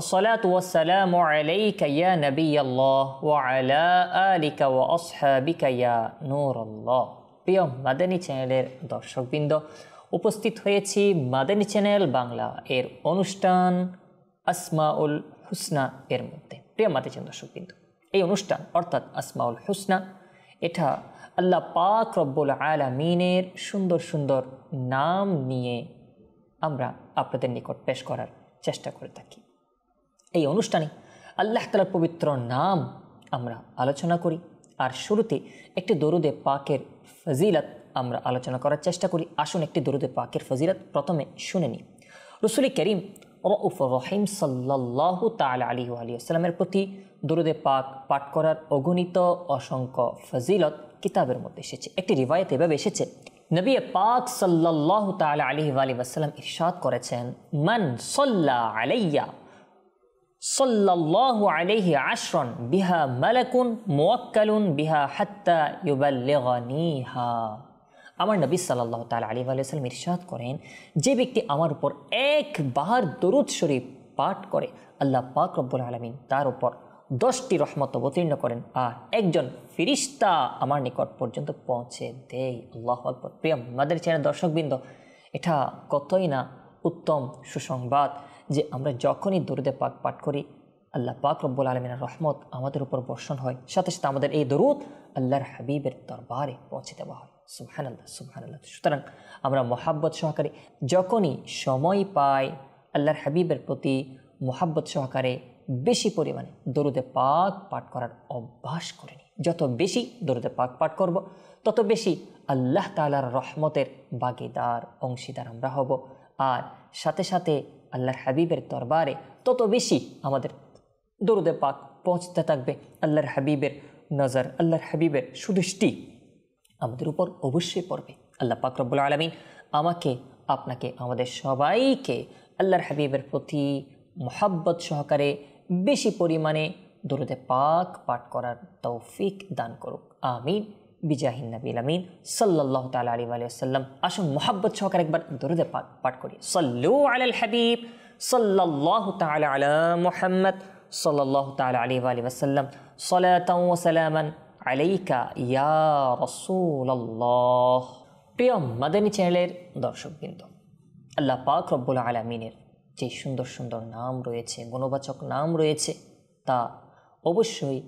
الصلاة والسلام عليك يا نبي ওয়া وعلى آلك وأصحابك يا نور الله প্রিয় মাদানী চ্যানেলের দর্শকবৃন্দ উপস্থিত হয়েছি মাদানী চ্যানেল বাংলা এর অনুষ্ঠান আসমাউল হুসনা এর মধ্যে প্রিয় মাদানী চ্যানেল দর্শকবৃন্দ এই অনুষ্ঠান অর্থাৎ আসমাউল হুসনা এটা আল্লাহ পাক রব্বুল আলামিনের সুন্দর সুন্দর নাম নিয়ে আমরা আপনাদের নিকট পেশ করার চেষ্টা করে থাকি এই অনুষ্ঠানে আল্লাহ তালার পবিত্র নাম আমরা আলোচনা করি আর শুরুতে একটি দরুদে পাকের ফজিলত আমরা আলোচনা করার চেষ্টা করি আসুন একটি দরুদে পাকের ফজিলত প্রথমে শুনে নিই রসুলি করিম রউফ রহিম সাল্লাহ তাল আলী আলিয়াস্লামের প্রতি দরুদে পাক পাঠ করার অগণিত অসংখ্য ফজিলত কিতাবের মধ্যে এসেছে একটি রিবায়ত এভাবে এসেছে নবী পাক সাল্লাহ তাল আলী আলী আসসালাম ইরশাদ করেছেন মান সল্লা আলাইয়া সাল্লাহ আলাইহি আশরন বিহা মালাকুন মোয়াক্কালুন বিহা হাত্তা ইউবাল্লেগানিহা আমার নবী সাল্লাহ তাল আলী আলাইসাল্লাম ইরশাদ করেন যে ব্যক্তি আমার উপর একবার দরুদ শরীফ পাঠ করে আল্লাহ পাক রব্বুল আলমিন তার উপর দশটি রহমত অবতীর্ণ করেন আর একজন ফিরিস্তা আমার নিকট পর্যন্ত পৌঁছে দেয় আল্লাহ আকবর প্রিয় মাদের চেনা দর্শকবৃন্দ এটা কতই না উত্তম সুসংবাদ যে আমরা যখনই দরুদে পাক পাঠ করি আল্লাহ পাক রব্বুল আলমিনের রহমত আমাদের উপর বর্ষণ হয় সাথে সাথে আমাদের এই দরুদ আল্লাহর হাবিবের দরবারে পৌঁছে দেওয়া হয় সুহান আল্লাহ সুহান আল্লাহ সুতরাং আমরা মহাব্বত সহকারে যখনই সময় পাই আল্লাহর হাবিবের প্রতি মহাব্বত সহকারে বেশি পরিমাণে দরুদে পাক পাঠ করার অভ্যাস করে নিই যত বেশি দরুদে পাক পাঠ করব তত বেশি আল্লাহ তালার রহমতের বাগিদার অংশীদার আমরা হব আর সাথে সাথে আল্লাহর হাবিবের দরবারে তত বেশি আমাদের দরুদে পাক পৌঁছতে থাকবে আল্লাহর হাবিবের নজর আল্লাহর হাবিবের সুদৃষ্টি আমাদের উপর অবশ্যই পড়বে আল্লাহ পাক রব্বুল আলমিন আমাকে আপনাকে আমাদের সবাইকে আল্লাহর হাবিবের প্রতি মোহাব্বত সহকারে বেশি পরিমাণে দরুদে পাক পাঠ করার তৌফিক দান করুক আমিন বিজাহিন নবীল আমিন সাল্লাহ তাল আলী আলিয়াল্লাম আসুন মোহাব্বত সহকার একবার দরুদে পাঠ করি সাল্লু আলাল হাবিব সাল্লাহ তাল আলা মোহাম্মদ সাল্লাহ তাল আলী আলী আসাল্লাম সালাতামান আলাইকা ইয়া রসুল্লাহ প্রিয় মাদানী চ্যানেলের দর্শকবৃন্দ আল্লাহ পাক রব্বুল আলমিনের যে সুন্দর সুন্দর নাম রয়েছে গুণবাচক নাম রয়েছে তা অবশ্যই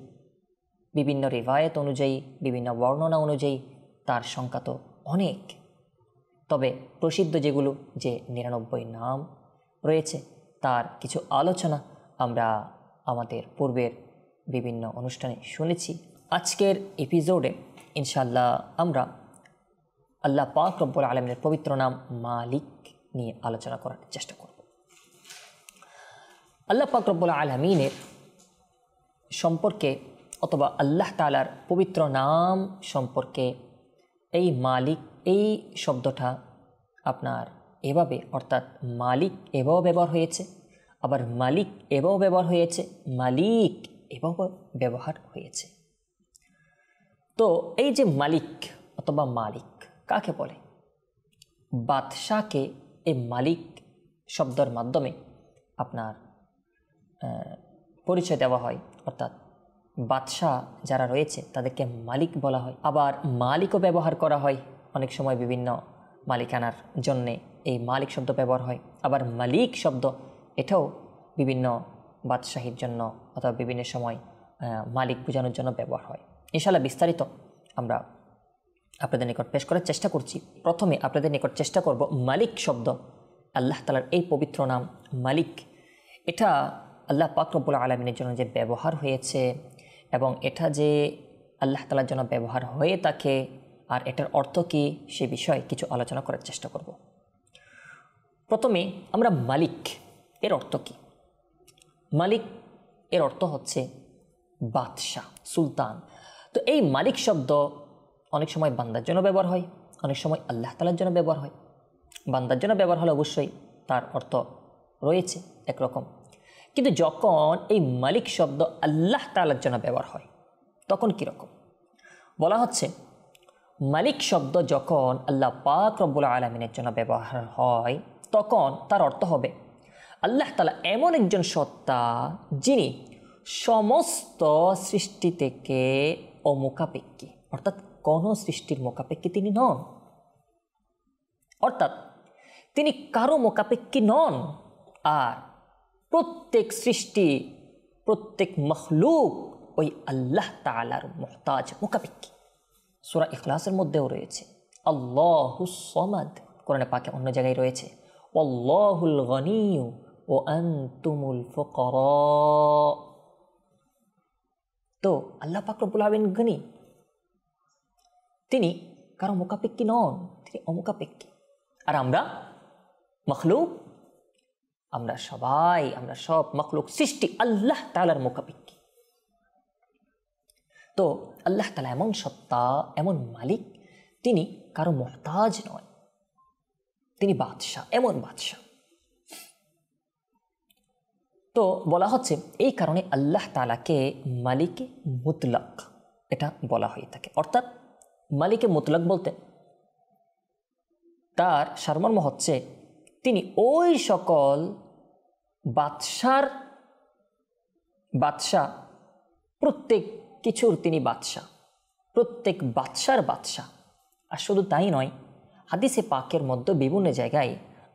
বিভিন্ন রেভায়ত অনুযায়ী বিভিন্ন বর্ণনা অনুযায়ী তার সংখ্যা তো অনেক তবে প্রসিদ্ধ যেগুলো যে নিরানব্বই নাম রয়েছে তার কিছু আলোচনা আমরা আমাদের পূর্বের বিভিন্ন অনুষ্ঠানে শুনেছি আজকের এপিসোডে ইনশাল্লাহ আমরা আল্লাহ পাক রব্বুল আলমের পবিত্র নাম মালিক নিয়ে আলোচনা করার চেষ্টা করব আল্লাহ পাক রব্বুল আলমিনের সম্পর্কে অথবা আল্লাহ তালার পবিত্র নাম সম্পর্কে এই মালিক এই শব্দটা আপনার এভাবে অর্থাৎ মালিক এভাবে ব্যবহার হয়েছে আবার মালিক এভাবে ব্যবহার হয়েছে মালিক এভাবে ব্যবহার হয়েছে তো এই যে মালিক অথবা মালিক কাকে বলে বাদশাহকে এই মালিক শব্দর মাধ্যমে আপনার পরিচয় দেওয়া হয় অর্থাৎ বাদশাহ যারা রয়েছে তাদেরকে মালিক বলা হয় আবার মালিকও ব্যবহার করা হয় অনেক সময় বিভিন্ন মালিকানার জন্যে এই মালিক শব্দ ব্যবহার হয় আবার মালিক শব্দ এটাও বিভিন্ন বাদশাহীর জন্য অথবা বিভিন্ন সময় মালিক বোঝানোর জন্য ব্যবহার হয় ইনশাল্লাহ বিস্তারিত আমরা আপনাদের নিকট পেশ করার চেষ্টা করছি প্রথমে আপনাদের নিকট চেষ্টা করব মালিক শব্দ আল্লাহ তালার এই পবিত্র নাম মালিক এটা আল্লাহ পাকরবুল আলমিনের জন্য যে ব্যবহার হয়েছে এবং এটা যে আল্লাহ তালার জন্য ব্যবহার হয়ে তাকে আর এটার অর্থ কী সে বিষয়ে কিছু আলোচনা করার চেষ্টা করব প্রথমে আমরা মালিক এর অর্থ কী মালিক এর অর্থ হচ্ছে বাদশাহ সুলতান তো এই মালিক শব্দ অনেক সময় বান্দার জন্য ব্যবহার হয় অনেক সময় আল্লাহ তালার জন্য ব্যবহার হয় বান্দার জন্য ব্যবহার হলে অবশ্যই তার অর্থ রয়েছে একরকম কিন্তু যখন এই মালিক শব্দ আল্লাহ তালার জন্য ব্যবহার হয় তখন কীরকম বলা হচ্ছে মালিক শব্দ যখন আল্লাহ পাক রব্বুল আলমিনের জন্য ব্যবহার হয় তখন তার অর্থ হবে আল্লাহ তালা এমন একজন সত্তা যিনি সমস্ত সৃষ্টি থেকে অমোকাপেক্ষী অর্থাৎ কোনো সৃষ্টির মোকাপেক্ষী তিনি নন অর্থাৎ তিনি কারো মোকাপেক্ষী নন আর প্রত্যেক সৃষ্টি প্রত্যেক মখলুক ওই আল্লাহ তালার মোহতাজ মোকাবিকি সুরা ইখলাসের মধ্যেও রয়েছে আল্লাহুসমাদ কোরআনে পাকে অন্য জায়গায় রয়েছে অল্লাহুল গনিউ ও আন্তুমুল ফকর তো আল্লাহ পাকরবুল আবিন গনি তিনি কারো মোকাপেক্ষি নন তিনি অমোকাপেক্ষি আর আমরা মখলুক আমরা সবাই আমরা সব মখলুক সৃষ্টি আল্লাহ তালার মোকাবিকি তো আল্লাহ তালা এমন সত্তা এমন মালিক তিনি কারো মোহতাজ নয় তিনি বাদশাহ এমন বাদশাহ তো বলা হচ্ছে এই কারণে আল্লাহ তালাকে মালিকে মুতলাক এটা বলা হয়ে থাকে অর্থাৎ মালিকে মুতলাক বলতে তার সারমর্ম হচ্ছে তিনি ওই সকল বাদশার বাদশাহ প্রত্যেক কিছুর তিনি বাদশাহ প্রত্যেক বাদশার বাদশাহ আর শুধু তাই নয় হাদিসে পাকের মধ্যে বিভিন্ন জায়গায়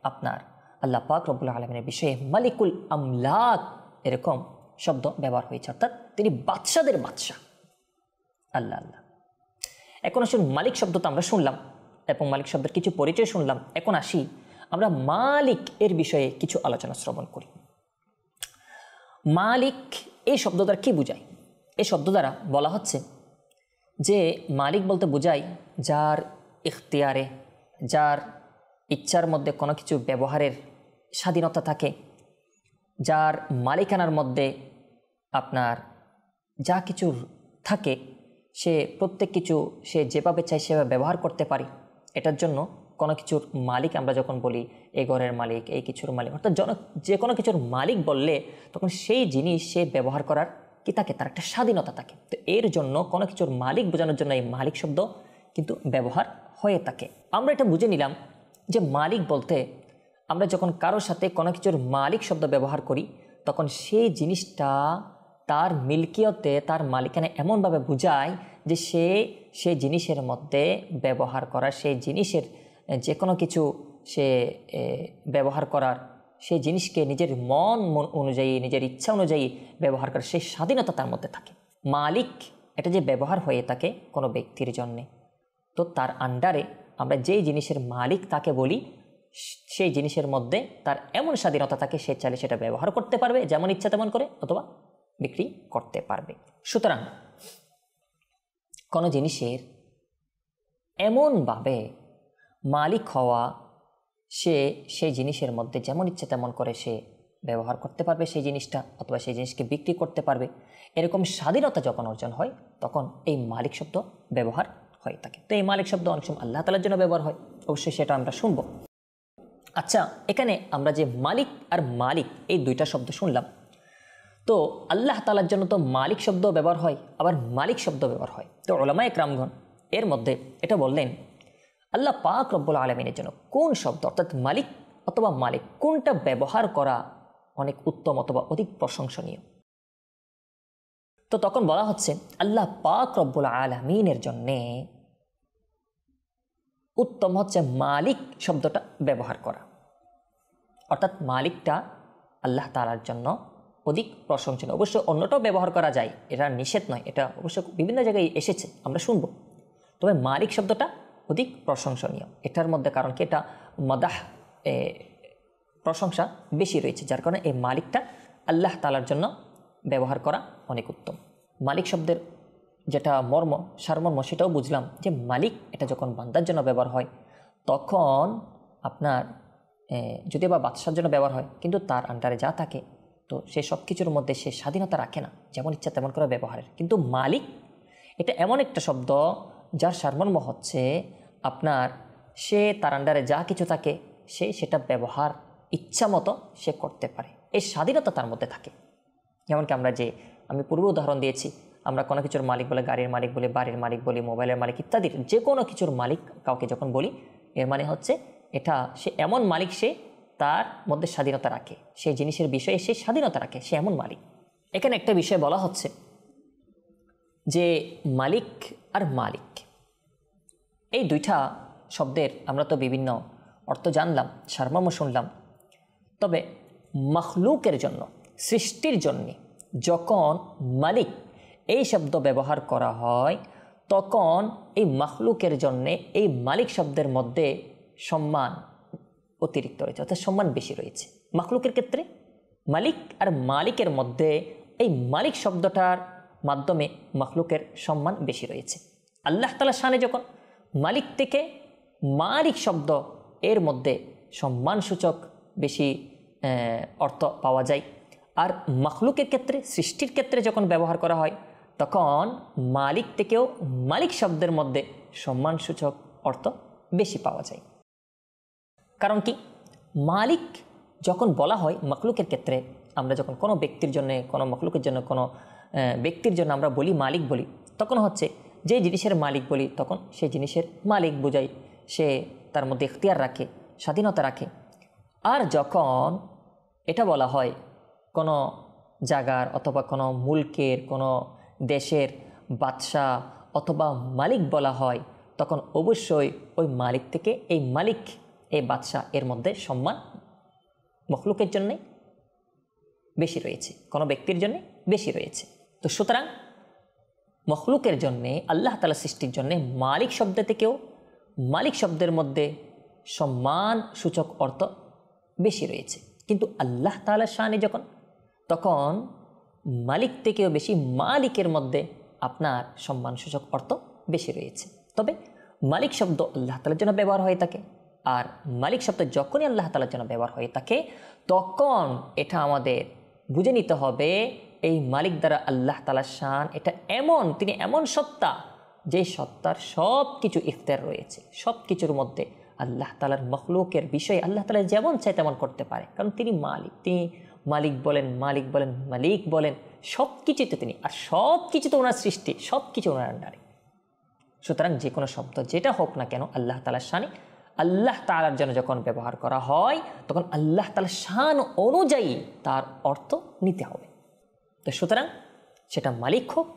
আপনার আল্লাহ পাক রব্বুল আলমিনের বিষয়ে মালিকুল আমলাক এরকম শব্দ ব্যবহার হয়েছে অর্থাৎ তিনি বাদশাদের বাদশাহ আল্লাহ আল্লাহ এখন আসুন মালিক শব্দ তো আমরা শুনলাম এবং মালিক শব্দের কিছু পরিচয় শুনলাম এখন আসি আমরা মালিক এর বিষয়ে কিছু আলোচনা শ্রবণ করি মালিক এই শব্দ দ্বারা কী বোঝায় এই শব্দ দ্বারা বলা হচ্ছে যে মালিক বলতে বোঝায় যার ইখতিয়ারে যার ইচ্ছার মধ্যে কোনো কিছু ব্যবহারের স্বাধীনতা থাকে যার মালিকানার মধ্যে আপনার যা কিছু থাকে সে প্রত্যেক কিছু সে যেভাবে চায় সেভাবে ব্যবহার করতে পারে এটার জন্য কোনো কিছুর মালিক আমরা যখন বলি এ ঘরের মালিক এই কিছুর মালিক অর্থাৎ জন যে কোনো কিছুর মালিক বললে তখন সেই জিনিস সে ব্যবহার করার কি থাকে তার একটা স্বাধীনতা থাকে তো এর জন্য কোনো কিছুর মালিক বোঝানোর জন্য এই মালিক শব্দ কিন্তু ব্যবহার হয়ে থাকে আমরা এটা বুঝে নিলাম যে মালিক বলতে আমরা যখন কারোর সাথে কোনো কিছুর মালিক শব্দ ব্যবহার করি তখন সেই জিনিসটা তার মিল্কিয়তে তার মালিকানা এমনভাবে বোঝায় যে সে সেই জিনিসের মধ্যে ব্যবহার করা সেই জিনিসের যে কোনো কিছু সে ব্যবহার করার সেই জিনিসকে নিজের মন অনুযায়ী নিজের ইচ্ছা অনুযায়ী ব্যবহার করার সেই স্বাধীনতা তার মধ্যে থাকে মালিক এটা যে ব্যবহার হয়ে থাকে কোনো ব্যক্তির জন্যে তো তার আন্ডারে আমরা যেই জিনিসের মালিক তাকে বলি সেই জিনিসের মধ্যে তার এমন স্বাধীনতা থাকে সে চাইলে সেটা ব্যবহার করতে পারবে যেমন ইচ্ছা তেমন করে অথবা বিক্রি করতে পারবে সুতরাং কোনো জিনিসের এমনভাবে মালিক হওয়া সে সেই জিনিসের মধ্যে যেমন ইচ্ছে তেমন করে সে ব্যবহার করতে পারবে সেই জিনিসটা অথবা সেই জিনিসকে বিক্রি করতে পারবে এরকম স্বাধীনতা যখন অর্জন হয় তখন এই মালিক শব্দ ব্যবহার হয়ে থাকে তো এই মালিক শব্দ অনেক সময় আল্লাহ তালার জন্য ব্যবহার হয় অবশ্যই সেটা আমরা শুনব আচ্ছা এখানে আমরা যে মালিক আর মালিক এই দুইটা শব্দ শুনলাম তো আল্লাহ তালার জন্য তো মালিক শব্দ ব্যবহার হয় আবার মালিক শব্দ ব্যবহার হয় তো ওলামা একরামগণ এর মধ্যে এটা বললেন আল্লাহ পাক রব্বুল আলমিনের জন্য কোন শব্দ অর্থাৎ মালিক অথবা মালিক কোনটা ব্যবহার করা অনেক উত্তম অথবা অধিক প্রশংসনীয় তো তখন বলা হচ্ছে আল্লাহ পাক রব্বুল আলমিনের জন্যে উত্তম হচ্ছে মালিক শব্দটা ব্যবহার করা অর্থাৎ মালিকটা আল্লাহ তালার জন্য অধিক প্রশংসনীয় অবশ্য অন্যটাও ব্যবহার করা যায় এটা নিষেধ নয় এটা অবশ্য বিভিন্ন জায়গায় এসেছে আমরা শুনব তবে মালিক শব্দটা অধিক প্রশংসনীয় এটার মধ্যে কারণ কি এটা মাদাহ প্রশংসা বেশি রয়েছে যার কারণে এই মালিকটা আল্লাহ তালার জন্য ব্যবহার করা অনেক উত্তম মালিক শব্দের যেটা মর্ম সারমর্ম সেটাও বুঝলাম যে মালিক এটা যখন বান্দার জন্য ব্যবহার হয় তখন আপনার যদি বা বাদশার জন্য ব্যবহার হয় কিন্তু তার আন্ডারে যা থাকে তো সে সব কিছুর মধ্যে সে স্বাধীনতা রাখে না যেমন ইচ্ছা তেমন করে ব্যবহারের কিন্তু মালিক এটা এমন একটা শব্দ যার সারমর্ম হচ্ছে আপনার সে তার আন্ডারে যা কিছু থাকে সে সেটা ব্যবহার ইচ্ছা মতো সে করতে পারে এই স্বাধীনতা তার মধ্যে থাকে যেমনকি আমরা যে আমি পূর্বে উদাহরণ দিয়েছি আমরা কোনো কিছুর মালিক বলে গাড়ির মালিক বলে বাড়ির মালিক বলি মোবাইলের মালিক ইত্যাদির যে কোনো কিছুর মালিক কাউকে যখন বলি এর মানে হচ্ছে এটা সে এমন মালিক সে তার মধ্যে স্বাধীনতা রাখে সেই জিনিসের বিষয়ে সে স্বাধীনতা রাখে সে এমন মালিক এখানে একটা বিষয় বলা হচ্ছে যে মালিক আর মালিক এই দুইটা শব্দের আমরা তো বিভিন্ন অর্থ জানলাম সারমর্ম শুনলাম তবে মখলুকের জন্য সৃষ্টির জন্য যখন মালিক এই শব্দ ব্যবহার করা হয় তখন এই মখলুকের জন্যে এই মালিক শব্দের মধ্যে সম্মান অতিরিক্ত রয়েছে অর্থাৎ সম্মান বেশি রয়েছে মখলুকের ক্ষেত্রে মালিক আর মালিকের মধ্যে এই মালিক শব্দটার মাধ্যমে মখলুকের সম্মান বেশি রয়েছে আল্লাহ তালা শানে যখন মালিক থেকে মারিক শব্দ এর মধ্যে সম্মানসূচক বেশি অর্থ পাওয়া যায় আর মখলুকের ক্ষেত্রে সৃষ্টির ক্ষেত্রে যখন ব্যবহার করা হয় তখন মালিক থেকেও মালিক শব্দের মধ্যে সম্মানসূচক অর্থ বেশি পাওয়া যায় কারণ কি মালিক যখন বলা হয় মখলুকের ক্ষেত্রে আমরা যখন কোনো ব্যক্তির জন্য কোনো মখলুকের জন্য কোনো ব্যক্তির জন্য আমরা বলি মালিক বলি তখন হচ্ছে যে জিনিসের মালিক বলি তখন সেই জিনিসের মালিক বোঝাই সে তার মধ্যে এখতিয়ার রাখে স্বাধীনতা রাখে আর যখন এটা বলা হয় কোনো জাগার অথবা কোনো মুলকের কোনো দেশের বাদশাহ অথবা মালিক বলা হয় তখন অবশ্যই ওই মালিক থেকে এই মালিক এই বাদশাহ এর মধ্যে সম্মান মখলুকের জন্যে বেশি রয়েছে কোনো ব্যক্তির জন্যে বেশি রয়েছে তো সুতরাং মখলুকের জন্যে আল্লাহ তালা সৃষ্টির জন্যে মালিক শব্দ থেকেও মালিক শব্দের মধ্যে সম্মান সূচক অর্থ বেশি রয়েছে কিন্তু আল্লাহ তালা শানে যখন তখন মালিক থেকেও বেশি মালিকের মধ্যে আপনার সম্মানসূচক অর্থ বেশি রয়েছে তবে মালিক শব্দ আল্লাহ তালার জন্য ব্যবহার হয়ে থাকে আর মালিক শব্দ যখনই আল্লাহ তালার জন্য ব্যবহার হয়ে থাকে তখন এটা আমাদের বুঝে নিতে হবে এই মালিক দ্বারা আল্লাহ তালা শান এটা এমন তিনি এমন সত্তা যে সত্তার সব কিছু ইফতার রয়েছে সব কিছুর মধ্যে আল্লাহ তালার মখলুকের বিষয়ে আল্লাহ তালা যেমন চায় তেমন করতে পারে কারণ তিনি মালিক তিনি মালিক বলেন মালিক বলেন মালিক বলেন সব কিছুই তো তিনি আর সব কিছু তো ওনার সৃষ্টি সব কিছু ওনার আন্ডারে সুতরাং যে কোনো শব্দ যেটা হোক না কেন আল্লাহ তালার শানে আল্লাহ তালার জন্য যখন ব্যবহার করা হয় তখন আল্লাহ তালা শান অনুযায়ী তার অর্থ নিতে হবে তো সুতরাং সেটা মালিক হোক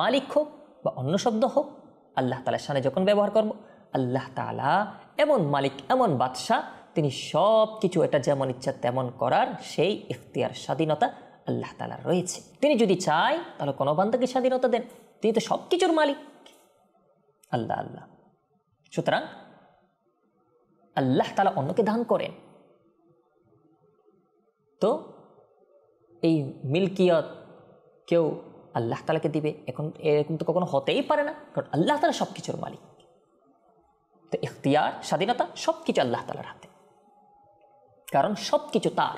মালিক হোক বা অন্য শব্দ হোক আল্লাহ তালার সামনে যখন ব্যবহার করব আল্লাহ তালা এমন মালিক এমন বাদশাহ তিনি সব কিছু এটা যেমন ইচ্ছা তেমন করার সেই ইফতিয়ার স্বাধীনতা আল্লাহ তালার রয়েছে তিনি যদি চায় তাহলে কোনো বান্ধবী স্বাধীনতা দেন তিনি তো সব কিছুর মালিক আল্লাহ আল্লাহ সুতরাং আল্লাহ তালা অন্যকে দান করেন তো এই মিল্কিয়ত কেউ আল্লাহ তালাকে দিবে এখন এরকম তো কখনো হতেই পারে না কারণ আল্লাহ তালা সব কিছুর মালিক তো ইখতিয়ার স্বাধীনতা সব কিছু আল্লাহ তালার হাতে কারণ সব কিছু তার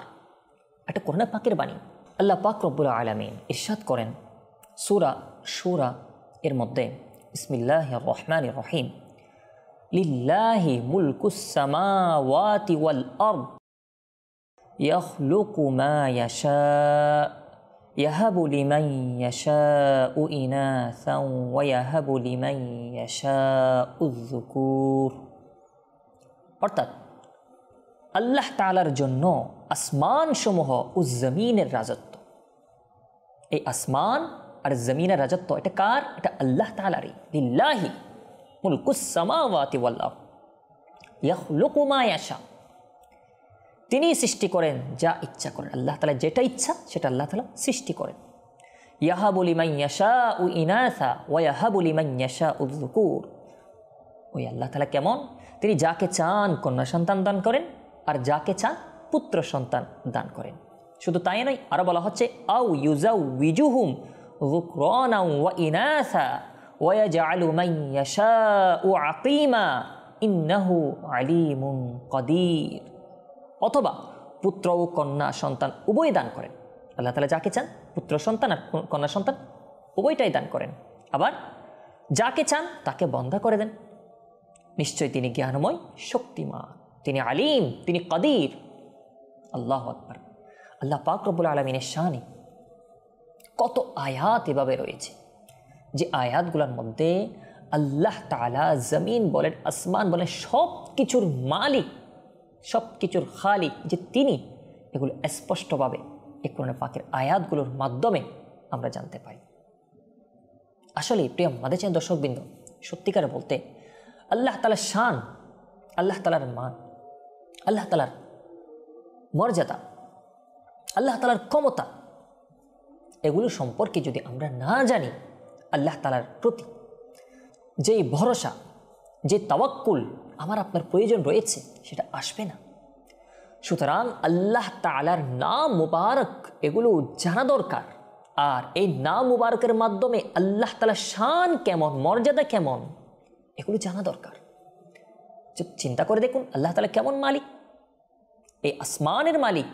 একটা করোনা পাকের বাণী আল্লাহ পাক রব্বুল আলমিন ইরশাদ করেন সুরা সুরা এর মধ্যে ইসমিল্লাহ রহমান রহিম লিল্লাহি মুলকুসামাওয়াতি ওয়াল আরদ ইয়াহ মা ইয়াশা يهب لمن يشاء إناثا ويهب لمن يشاء الذكور অর্থাৎ আল্লাহ তালার জন্য আসমান সমূহ ও জমিনের রাজত্ব এই আসমান আর জমিনের রাজত্ব এটা কার এটা আল্লাহ তালারই লিল্লাহি মুলকুস সামাওয়াতি ওয়াল্লাহ ইয়াখলুকু মা ইয়াশা তিনিই সৃষ্টি করেন যা ইচ্ছা করেন আল্লাহ তালা যেটা ইচ্ছা সেটা আল্লাহ তালা সৃষ্টি করেন ইয়াহা ইয়াহাবুলি মাইয়াশা উ ইনাসা ওয়াহাবুলি মাইয়াশা উদ্দুকুর ওই আল্লাহ তালা কেমন তিনি যাকে চান কন্যা সন্তান দান করেন আর যাকে চান পুত্র সন্তান দান করেন শুধু তাই নয় আরও বলা হচ্ছে আউ ইউজাউ উইজুহুম রুকরনাউ ওয়া ইনাসা ওয়াজালু মাইয়াশা উ আকিমা ইন্নাহু আলিমুন কদির অথবা পুত্র ও কন্যা সন্তান উভয় দান করেন আল্লাহ তালা যাকে চান পুত্র সন্তান আর কন্যা সন্তান উভয়টাই দান করেন আবার যাকে চান তাকে বন্ধা করে দেন নিশ্চয়ই তিনি জ্ঞানময় শক্তিমা তিনি আলিম তিনি কদির আল্লাহ আকবর আল্লাহ পাক রব্বুল আলমিনের শাহানি কত আয়াত এভাবে রয়েছে যে আয়াতগুলোর মধ্যে আল্লাহ তালা জমিন বলেন আসমান বলেন সব কিছুর মালিক সব কিছুর খালি যে তিনি এগুলো স্পষ্টভাবে এ কোরআনে পাকের আয়াতগুলোর মাধ্যমে আমরা জানতে পাই আসলে প্রিয় মাদে চেন দর্শকবৃন্দ সত্যিকার বলতে আল্লাহ তালার শান আল্লাহ তালার মান আল্লাহ তালার মর্যাদা আল্লাহ তালার ক্ষমতা এগুলো সম্পর্কে যদি আমরা না জানি আল্লাহ তালার প্রতি যেই ভরসা যে তাওয়াক্কুল আমার আপনার প্রয়োজন রয়েছে সেটা আসবে না সুতরাং আল্লাহ তালার নাম মুবারক এগুলো জানা দরকার আর এই নাম মুবারকের মাধ্যমে আল্লাহ তালা শান কেমন মর্যাদা কেমন এগুলো জানা দরকার চিন্তা করে দেখুন আল্লাহ তালা কেমন মালিক এই আসমানের মালিক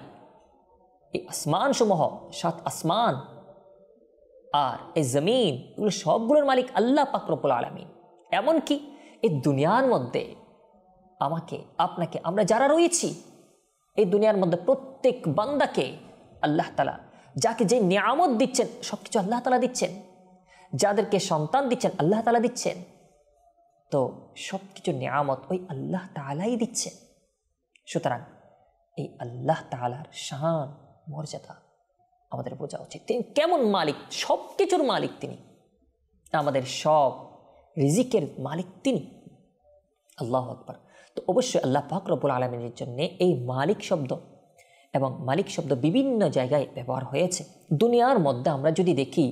এই আসমান সমূহ সাত আসমান আর এই জমিন এগুলো সবগুলোর মালিক আল্লাহ পাকরপুল আলমিন এমনকি এই দুনিয়ার মধ্যে আমাকে আপনাকে আমরা যারা রয়েছি এই দুনিয়ার মধ্যে প্রত্যেক বান্দাকে আল্লাহ তালা যাকে যে নিয়ামত দিচ্ছেন সব কিছু আল্লাহ তালা দিচ্ছেন যাদেরকে সন্তান দিচ্ছেন আল্লাহ তালা দিচ্ছেন তো সব কিছু নিয়ামত ওই আল্লাহ তালাই দিচ্ছেন সুতরাং এই আল্লাহ তালার শান মর্যাদা আমাদের বোঝা উচিত তিনি কেমন মালিক সব কিছুর মালিক তিনি আমাদের সব রিজিকের মালিক তিনি আল্লাহ আকবর তো অবশ্যই আল্লাহ পাক আলমিনের জন্যে এই মালিক শব্দ এবং মালিক শব্দ বিভিন্ন জায়গায় ব্যবহার হয়েছে দুনিয়ার মধ্যে আমরা যদি দেখি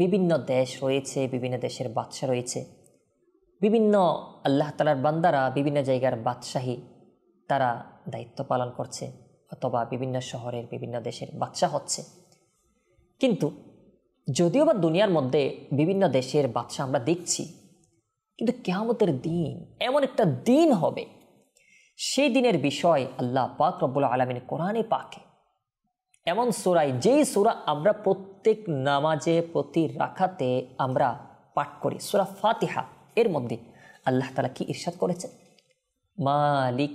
বিভিন্ন দেশ রয়েছে বিভিন্ন দেশের বাদশা রয়েছে বিভিন্ন আল্লাহ তালার বান্দারা বিভিন্ন জায়গার বাদশাহী তারা দায়িত্ব পালন করছে অথবা বিভিন্ন শহরের বিভিন্ন দেশের বাদশা হচ্ছে কিন্তু যদিও বা দুনিয়ার মধ্যে বিভিন্ন দেশের বাদশা আমরা দেখছি কিন্তু কেয়ামতের দিন এমন একটা দিন হবে সেই দিনের বিষয় আল্লাহ পাক রব্বুল আলমিন কোরআনে পাকে এমন সোরাই যেই সোরা আমরা প্রত্যেক নামাজে প্রতি রাখাতে আমরা পাঠ করি সোরা ফাতিহা এর মধ্যে আল্লাহ তালা কি ইরশাদ করেছেন মালিক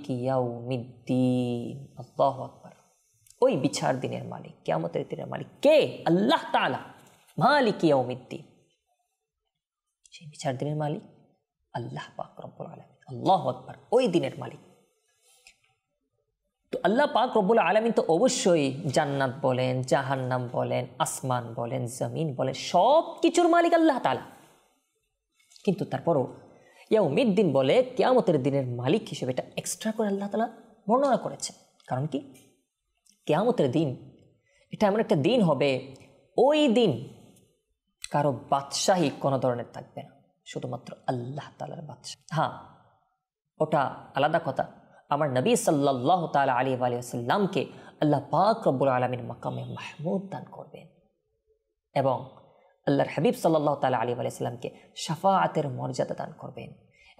ওই বিচার দিনের মালিক কেয়ামতের দিনের মালিক কে আল্লাহ তালা মালিক ইয়াউমিদ্দিন সেই বিচার দিনের মালিক আল্লাহ পাক রব্বুল আল্লাহ আকবর ওই দিনের মালিক তো আল্লাহ পাক রব্বুল আলমিন তো অবশ্যই জান্নাত বলেন জাহান্নাম বলেন আসমান বলেন জমিন বলেন সব কিছুর মালিক আল্লাহ তালা কিন্তু তারপরও ইয়াউমিদ দিন বলে কেয়ামতের দিনের মালিক হিসেবে এটা এক্সট্রা করে আল্লাহ তালা বর্ণনা করেছে কারণ কি কেয়ামতের দিন এটা এমন একটা দিন হবে ওই দিন কারো বাদশাহী কোনো ধরনের থাকবে না শুধুমাত্র আল্লাহ তালার বাদশাহ হ্যাঁ ওটা আলাদা কথা আমার নবী সাল্লাহ তালা আলী আলিয়াল্লামকে আল্লাহ পাক রব্বুল আলমীর মাকামে মাহমুদ দান করবেন এবং আল্লাহর হাবিব সাল্লাহ তালা আলী আলিয়াল্লামকে সাফাআতের মর্যাদা দান করবেন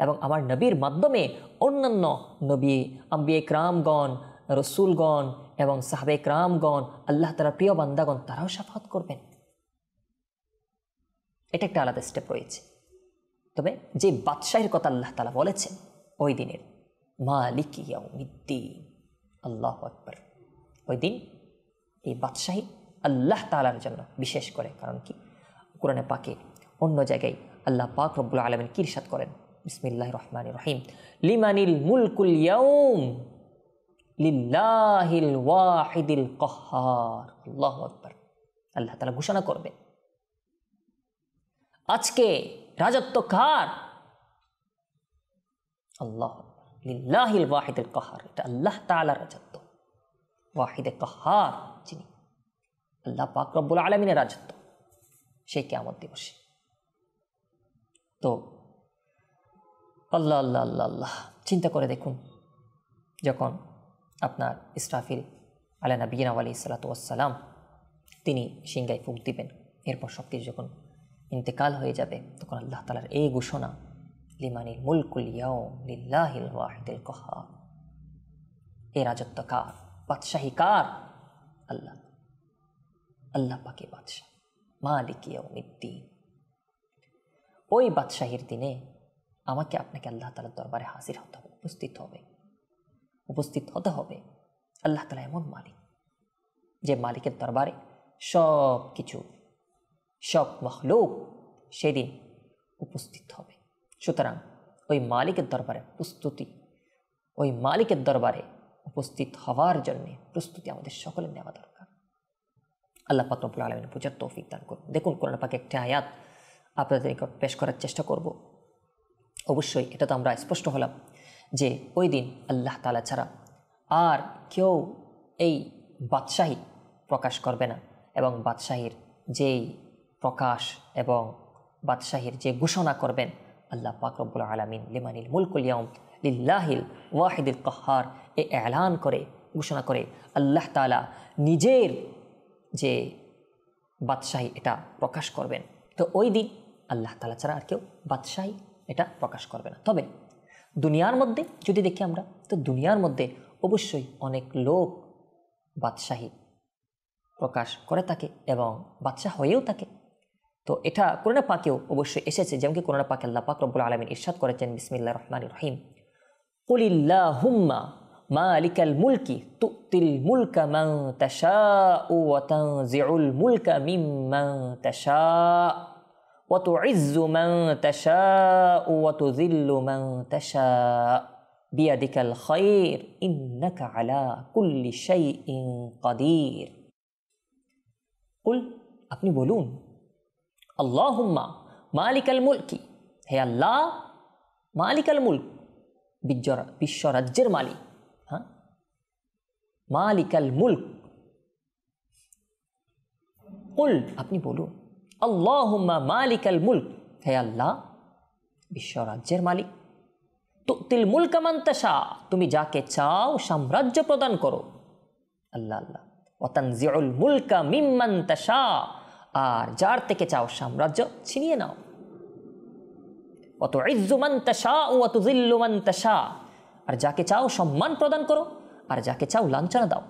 এবং আমার নবীর মাধ্যমে অন্যান্য নবী আম্বি ক্রামগণ রসুলগণ এবং সাহাবে ক্রামগণ আল্লাহ তালা প্রিয় বান্দাগণ তারাও সাফাত করবেন এটা একটা আলাদা স্টেপ রয়েছে তবে যে বাদশাহের কথা আল্লাহ তালা বলেছেন ওই দিনের মালিক ইয়াউমিদ্দিন আল্লাহ আকবর ওই দিন এই বাদশাহী আল্লাহ তালার জন্য বিশেষ করে কারণ কি কোরআনে পাকে অন্য জায়গায় আল্লাহ পাক রব্বুল আলমিন কিরসাদ করেন বিসমিল্লাহ রহমান রহিম লিমানিল মুলকুল লিল্লাহিল ওয়াহিদিল কহার আল্লাহ আকবর আল্লাহ তালা ঘোষণা করবে আজকে রাজত্ব কার আল্লাহ লিল্লাহিল ওয়াহিদুল কাহার এটা আল্লাহ তালার রাজত্ব ওয়াহিদে কাহার যিনি আল্লাহ পাক আলমিনের রাজত্ব সেই কেমন দিবসে তো আল্লাহ আল্লাহ আল্লাহ আল্লাহ চিন্তা করে দেখুন যখন আপনার ইসরাফিল আলানা বিয়ানাওয়ালি আলী সালাতু তিনি সিঙ্গাই ফুক দিবেন এরপর সব কিছু যখন ইন্তেকাল হয়ে যাবে তখন আল্লাহ তালার এই ঘোষণা লিমানিল মুলকুল ইয়াও লিল্লাহিল ওয়াহিদুল কহা এ রাজত্ব কার বাদশাহী কার আল্লাহ আল্লাহ পাকে বাদশাহ মালিক মিদ্দি ওই বাদশাহীর দিনে আমাকে আপনাকে আল্লাহ তালার দরবারে হাজির হতে হবে উপস্থিত হবে উপস্থিত হতে হবে আল্লাহ তালা এমন মালিক যে মালিকের দরবারে সব কিছু সব মহলুক সেদিন উপস্থিত হবে সুতরাং ওই মালিকের দরবারে প্রস্তুতি ওই মালিকের দরবারে উপস্থিত হওয়ার জন্যে প্রস্তুতি আমাদের সকলের নেওয়া দরকার আল্লাহ পাতরবুল আলমিন পূজার তৌফিক দান করুন দেখুন কোরআন পাকে একটি আয়াত আপনাদের নিকট পেশ করার চেষ্টা করব অবশ্যই এটা তো আমরা স্পষ্ট হলাম যে ওই দিন আল্লাহ তালা ছাড়া আর কেউ এই বাদশাহী প্রকাশ করবে না এবং বাদশাহীর যেই প্রকাশ এবং বাদশাহীর যে ঘোষণা করবেন আল্লাহ পাকরবুল আলমিন লিমানিল মুলকুল ইয়াম লিল্লাহিল ওয়াহিদুল কহার এ এলান করে ঘোষণা করে আল্লাহ তালা নিজের যে বাদশাহী এটা প্রকাশ করবেন তো ওই দিন আল্লাহ তালা ছাড়া আর কেউ বাদশাহী এটা প্রকাশ করবে না তবে দুনিয়ার মধ্যে যদি দেখি আমরা তো দুনিয়ার মধ্যে অবশ্যই অনেক লোক বাদশাহী প্রকাশ করে থাকে এবং বাচ্চা হয়েও থাকে তো এটা কোরআনা পাকেও অবশ্যই এসেছে যেমন কি কোরআনা পাকে আল্লাহ পাক রব্বুল আলামিন ইরশাদ করেছেন বিসমিল্লাহির রহমানির রহিম কুলিল্লা হুম্মা مالك الملك تؤتي الملك من تشاء وتنزع الملك ممن تشاء وتعز من تشاء وتذل من تشاء بيدك الخير إنك على كل شيء قدير قل أبني بولون আল্লাহ মালিকাল মুলকি হে আল্লাহ মালিকাল মুলক বিশ্ব রাজ্যের মালিক হ্যাঁ মালিকাল মুলক কুল আপনি বলুন আল্লাহ হুম্মা মালিকাল মুলক হে আল্লাহ বিশ্বরাজ্যের মালিক তো তিল মুলকামান্তাসা তুমি যাকে চাও সাম্রাজ্য প্রদান করো আল্লাহ আল্লাহ ওয়াতানজিউল মুলকা মিম্মান্তাসা আর যার থেকে চাও সাম্রাজ্য ছিনিয়ে নাও অত ইজ্জুমান ও অত জিল্লুমান আর যাকে চাও সম্মান প্রদান করো আর যাকে চাও লাঞ্ছনা দাও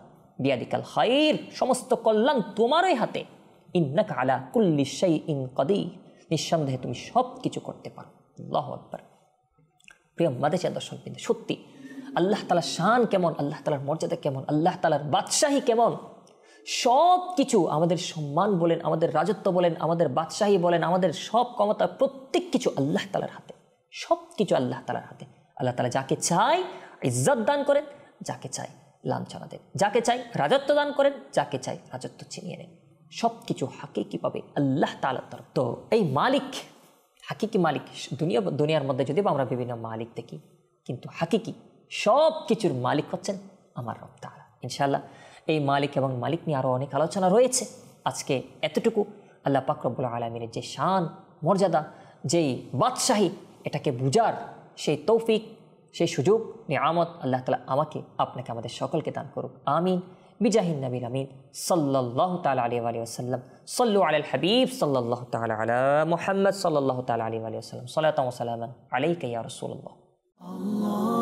বিয়াদিকাল হাইর সমস্ত কল্যাণ তোমারই হাতে ইন্নাক আলা কুল্লি সেই ইন কদি নিঃসন্দেহে তুমি সব কিছু করতে পারো আল্লাহ আকবর প্রিয় মাদেশিয়া দর্শক কিন্তু সত্যি আল্লাহ তালার শান কেমন আল্লাহ তালার মর্যাদা কেমন আল্লাহ তালার বাদশাহী কেমন সব কিছু আমাদের সম্মান বলেন আমাদের রাজত্ব বলেন আমাদের বাদশাহী বলেন আমাদের সব ক্ষমতা প্রত্যেক কিছু আল্লাহ তালার হাতে সব কিছু আল্লাহ তালার হাতে আল্লাহ তালা যাকে চাই ইজ্জত দান করেন যাকে চাই লাঞ্ছনা দেন যাকে চাই রাজত্ব দান করেন যাকে চাই রাজত্ব ছিনিয়ে নেন সব কিছু হাকিকি পাবে আল্লাহ তালার তরফ তো এই মালিক হাকিকি মালিক দুনিয়া দুনিয়ার মধ্যে যদিও আমরা বিভিন্ন মালিক দেখি কিন্তু হাকিকি সব কিছুর মালিক হচ্ছেন আমার রব তালা ইনশাল্লাহ এই মালিক এবং মালিক নিয়ে আরও অনেক আলোচনা রয়েছে আজকে এতটুকু আল্লাহ পাকরবুল আলমিনের যে শান মর্যাদা যেই বাদশাহী এটাকে বুজার সেই তৌফিক সেই সুযোগ নিয়ে আমদ আল্লাহ তালা আমাকে আপনাকে আমাদের সকলকে দান করুক আমিন বিজাহিন নবীর আমিন সাল্লাহ তালা আলী আলী আসসালাম সল্লু আল হাবিব সাল্লাহ তালা আলা মোহাম্মদ সাল্লাহ তালা আলী আলী আসসালাম সালাতাম সালামান আলাইকা ইয়া রসুল্লাহ